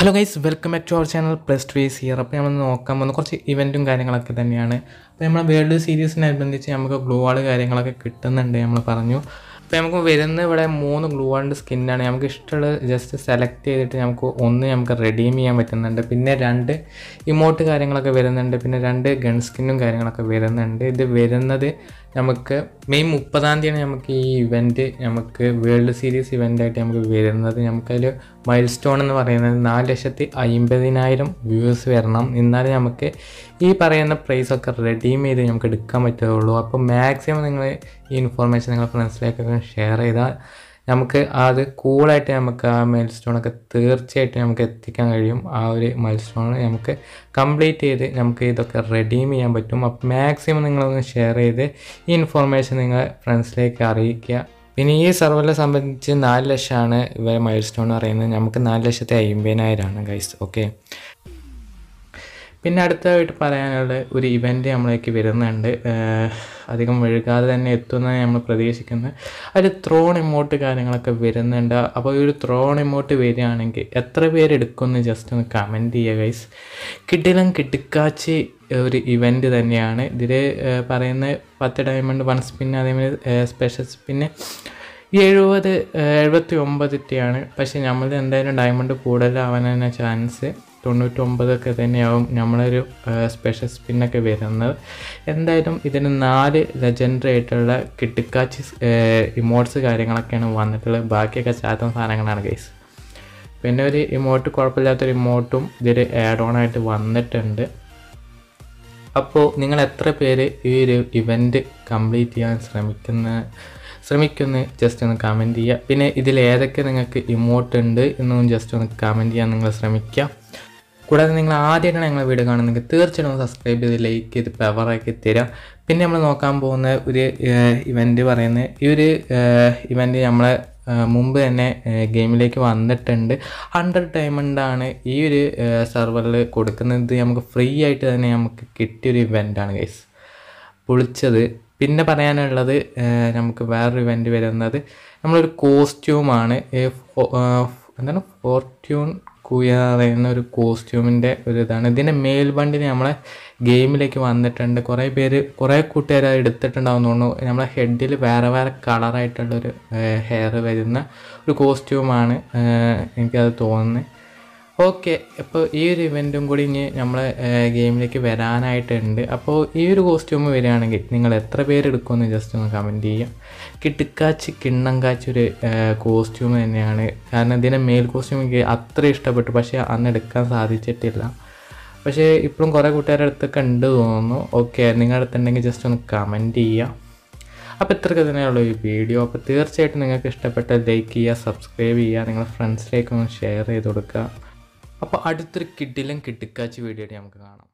hello guys welcome back to our channel plus two this year അപ്പോൾ നമ്മൾ നോക്കാൻ പോകുന്ന കുറച്ച് ഇവൻറ്റും കാര്യങ്ങളൊക്കെ തന്നെയാണ് അപ്പോൾ നമ്മൾ വേൾഡ് സീരീസിനനുബന്ധിച്ച് നമുക്ക് ഗ്ലൂ വാൾ കാര്യങ്ങളൊക്കെ കിട്ടുന്നുണ്ട് നമ്മൾ പറഞ്ഞു അപ്പോൾ നമുക്ക് വരുന്ന ഇവിടെ മൂന്ന് ഗ്ലൂ വാളിൻ്റെ സ്കിന്നാണ് നമുക്ക് ഇഷ്ടമുള്ള ജസ്റ്റ് സെലക്ട് ചെയ്തിട്ട് നമുക്ക് ഒന്ന് നമുക്ക് റെഡീം ചെയ്യാൻ പറ്റുന്നുണ്ട് പിന്നെ രണ്ട് ഇമോട്ട് കാര്യങ്ങളൊക്കെ വരുന്നുണ്ട് പിന്നെ രണ്ട് ഗൺ സ്കിന്നും കാര്യങ്ങളൊക്കെ വരുന്നുണ്ട് ഇത് വരുന്നത് നമുക്ക് മെയ് മുപ്പതാം തീയതിയാണ് നമുക്ക് ഈ ഇവൻറ്റ് നമുക്ക് വേൾഡ് സീരീസ് ഇവൻ്റായിട്ട് നമുക്ക് വരുന്നത് നമുക്കതിൽ മൈൽ സ്റ്റോൺ എന്ന് പറയുന്നത് നാല് ലക്ഷത്തി അമ്പതിനായിരം വ്യൂവേഴ്സ് വരണം എന്നാലേ നമുക്ക് ഈ പറയുന്ന പ്രൈസൊക്കെ റെഡീം ചെയ്ത് നമുക്ക് എടുക്കാൻ പറ്റുള്ളൂ അപ്പോൾ മാക്സിമം നിങ്ങൾ ഈ ഇൻഫോർമേഷൻ നിങ്ങളുടെ ഫ്രണ്ട്സിലേക്കൊക്കെ ഷെയർ ചെയ്താൽ നമുക്ക് അത് കൂളായിട്ട് നമുക്ക് ആ മൈൽ സ്റ്റോണൊക്കെ തീർച്ചയായിട്ടും നമുക്ക് എത്തിക്കാൻ കഴിയും ആ ഒരു മൈൽ സ്റ്റോൺ നമുക്ക് കംപ്ലീറ്റ് ചെയ്ത് നമുക്ക് ഇതൊക്കെ റെഡീം ചെയ്യാൻ പറ്റും അപ്പോൾ മാക്സിമം നിങ്ങളൊന്ന് ഷെയർ ചെയ്ത് ഈ ഇൻഫോർമേഷൻ നിങ്ങൾ ഫ്രണ്ട്സിലേക്ക് അറിയിക്കുക പിന്നെ ഈ സർവറിനെ സംബന്ധിച്ച് നാല് ലക്ഷമാണ് ഇവരെ മൈൽ സ്റ്റോൺ പറയുന്നത് നമുക്ക് നാല് ലക്ഷത്തെ അയ്യമ്പതിനായിരമാണ് ഗൈസ് ഓക്കെ പിന്നെ അടുത്തതായിട്ട് പറയാനുള്ള ഒരു ഇവൻ്റ് നമ്മളേക്ക് വരുന്നുണ്ട് അധികം വഴുകാതെ തന്നെ എത്തുന്ന നമ്മൾ പ്രതീക്ഷിക്കുന്നത് അതിൽ ത്രോൺ എമൗണ്ട് കാര്യങ്ങളൊക്കെ വരുന്നുണ്ട് അപ്പോൾ ഒരു ത്രോൺ എമൗണ്ട് വരികയാണെങ്കിൽ എത്ര പേരെടുക്കുമെന്ന് ജസ്റ്റ് ഒന്ന് കമൻറ്റ് ചെയ്യുക ഗൈസ് കിട്ടിലും കിടുക്കാച്ചി ഒരു ഇവൻ്റ് തന്നെയാണ് ഇതിൽ പറയുന്ന പത്ത് ഡയമണ്ട് വൺ സ്പിൻ അതേമാതിരി സ്പെഷ്യൽ സ്പിന് എഴുപത് എഴുപത്തി ഒമ്പതിൻ്റെയാണ് പക്ഷേ നമ്മൾ എന്തായാലും ഡയമണ്ട് കൂടുതലാവാനാണ് ചാൻസ് തൊണ്ണൂറ്റൊമ്പതൊക്കെ തന്നെയാവും നമ്മളൊരു സ്പെഷ്യൽ സ്പിന്നൊക്കെ വരുന്നത് എന്തായാലും ഇതിന് നാല് ലെജൻഡറി ആയിട്ടുള്ള കിട്ടിക്കാച്ച് ഇമോട്ട്സ് കാര്യങ്ങളൊക്കെയാണ് വന്നിട്ടുള്ളത് ബാക്കിയൊക്കെ ചാത്ത സാധനങ്ങളാണ് ഗൈസ് പിന്നെ ഒരു ഇമോട്ട് കുഴപ്പമില്ലാത്തൊരു ഇമോട്ടും ഇതിൽ ആഡ് ഓൺ ആയിട്ട് വന്നിട്ടുണ്ട് അപ്പോൾ നിങ്ങൾ എത്ര പേര് ഈ ഒരു ഇവൻറ്റ് കംപ്ലീറ്റ് ചെയ്യാൻ ശ്രമിക്കുന്ന ശ്രമിക്കുന്ന ജസ്റ്റ് ഒന്ന് കമൻറ്റ് ചെയ്യുക പിന്നെ ഇതിൽ ഏതൊക്കെ നിങ്ങൾക്ക് ഇമോട്ട് ഉണ്ട് എന്നും ജസ്റ്റ് ഒന്ന് കമൻറ്റ് ചെയ്യാൻ നിങ്ങൾ ശ്രമിക്കാം കൂടാതെ നിങ്ങൾ ആദ്യമായിട്ടാണ് ഞങ്ങളെ വീഡിയോ കാണുന്നെങ്കിൽ തീർച്ചയായിട്ടും സബ്സ്ക്രൈബ് ചെയ്ത് ലൈക്ക് ചെയ്ത് പവറാക്കി തരാം പിന്നെ നമ്മൾ നോക്കാൻ പോകുന്ന ഒരു ഇവൻറ്റ് പറയുന്നത് ഈ ഒരു ഇവൻറ്റ് നമ്മളെ മുമ്പ് തന്നെ ഗെയിമിലേക്ക് വന്നിട്ടുണ്ട് ഹൺഡ്രഡ് ഡയമണ്ടാണ് ഈ ഒരു സെർവറിൽ കൊടുക്കുന്നത് നമുക്ക് ഫ്രീ ആയിട്ട് തന്നെ നമുക്ക് കിട്ടിയൊരു ഇവൻ്റാണ് ഗൈസ് പൊളിച്ചത് പിന്നെ പറയാനുള്ളത് നമുക്ക് വേറൊരു ഇവൻറ്റ് വരുന്നത് നമ്മളൊരു കോസ്റ്റ്യൂമാണ് എന്താണ് ഫോർച്യൂൺ കുയാ പറയുന്ന ഒരു കോസ്റ്റ്യൂമിൻ്റെ ഒരു ഇതാണ് ഇതിൻ്റെ മേൽബണ്ടിന് നമ്മളെ ഗെയിമിലേക്ക് വന്നിട്ടുണ്ട് കുറേ പേര് കുറേ കൂട്ടുകാർ എടുത്തിട്ടുണ്ടാവും തോന്നുന്നു നമ്മളെ ഹെഡിൽ വേറെ വേറെ കളറായിട്ടുള്ളൊരു ഹെയർ വരുന്ന ഒരു കോസ്റ്റ്യൂമാണ് എനിക്കത് തോന്നുന്നത് ഓക്കെ അപ്പോൾ ഈ ഒരു ഇവൻറ്റും കൂടി ഇനി നമ്മൾ ഗെയിമിലേക്ക് വരാനായിട്ടുണ്ട് അപ്പോൾ ഈ ഒരു കോസ്റ്റ്യൂം വരികയാണെങ്കിൽ നിങ്ങൾ എത്ര പേരെടുക്കുമെന്ന് ജസ്റ്റ് ഒന്ന് കമൻറ്റ് ചെയ്യാം കിട്ടിക്കാച്ച് കിണ്ണം കാച്ചൊരു കോസ്റ്റ്യൂം തന്നെയാണ് കാരണം ഇതിനെ മെയിൽ കോസ്റ്റ്യൂം എനിക്ക് അത്ര ഇഷ്ടപ്പെട്ടു പക്ഷേ അന്ന് എടുക്കാൻ സാധിച്ചിട്ടില്ല പക്ഷേ ഇപ്പോഴും കുറേ കൂട്ടുകാരുടെ അടുത്തൊക്കെ ഉണ്ട് തോന്നുന്നു ഓക്കെ നിങ്ങളുടെ അടുത്തുണ്ടെങ്കിൽ ജസ്റ്റ് ഒന്ന് കമൻറ്റ് ചെയ്യാം അപ്പോൾ ഇത്രയ്ക്ക് തന്നെയുള്ള ഈ വീഡിയോ അപ്പോൾ തീർച്ചയായിട്ടും നിങ്ങൾക്ക് ഇഷ്ടപ്പെട്ട ലൈക്ക് ചെയ്യുക സബ്സ്ക്രൈബ് ചെയ്യുക നിങ്ങളുടെ ഒന്ന് ഷെയർ ചെയ്ത് കൊടുക്കുക അപ്പോൾ അടുത്തൊരു കിഡിലും കിട്ടിക്കാച്ച് വീഡിയോ നമുക്ക് കാണാം